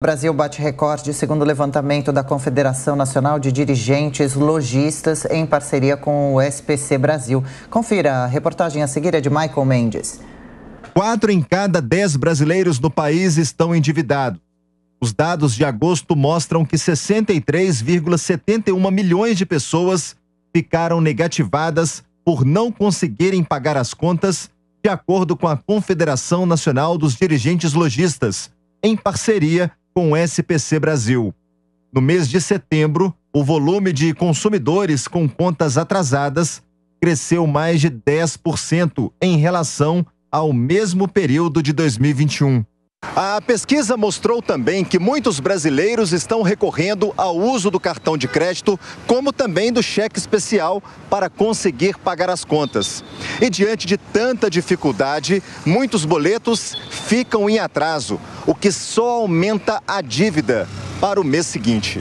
O Brasil bate recorde, segundo o levantamento da Confederação Nacional de Dirigentes Logistas, em parceria com o SPC Brasil. Confira a reportagem a seguir é de Michael Mendes. Quatro em cada dez brasileiros no país estão endividados. Os dados de agosto mostram que 63,71 milhões de pessoas ficaram negativadas por não conseguirem pagar as contas, de acordo com a Confederação Nacional dos Dirigentes Logistas, em parceria com o SPC Brasil. No mês de setembro, o volume de consumidores com contas atrasadas cresceu mais de 10% em relação ao mesmo período de 2021. A pesquisa mostrou também que muitos brasileiros estão recorrendo ao uso do cartão de crédito, como também do cheque especial, para conseguir pagar as contas. E diante de tanta dificuldade, muitos boletos ficam em atraso o que só aumenta a dívida para o mês seguinte.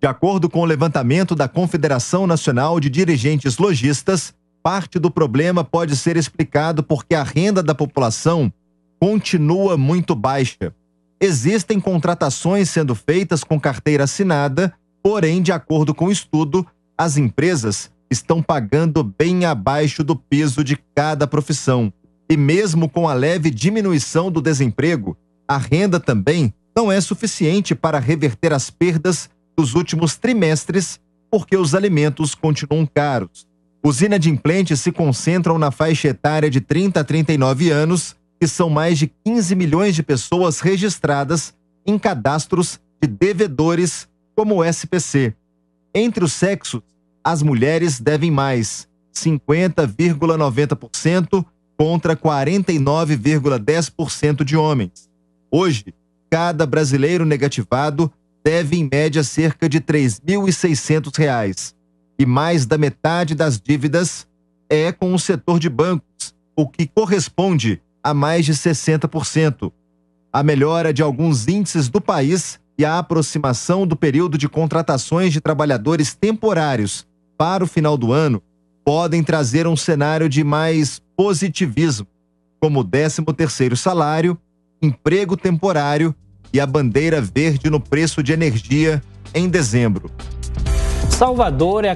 De acordo com o levantamento da Confederação Nacional de Dirigentes Logistas, parte do problema pode ser explicado porque a renda da população continua muito baixa. Existem contratações sendo feitas com carteira assinada, porém, de acordo com o estudo, as empresas estão pagando bem abaixo do peso de cada profissão. E mesmo com a leve diminuição do desemprego, a renda também não é suficiente para reverter as perdas dos últimos trimestres, porque os alimentos continuam caros. Os inadimplentes se concentram na faixa etária de 30 a 39 anos, que são mais de 15 milhões de pessoas registradas em cadastros de devedores, como o SPC. Entre os sexos, as mulheres devem mais, 50,90% contra 49,10% de homens. Hoje, cada brasileiro negativado deve, em média, cerca de R$ 3.600. E mais da metade das dívidas é com o setor de bancos, o que corresponde a mais de 60%. A melhora de alguns índices do país e a aproximação do período de contratações de trabalhadores temporários para o final do ano podem trazer um cenário de mais positivismo, como o 13 salário emprego temporário e a bandeira verde no preço de energia em dezembro. Salvador é a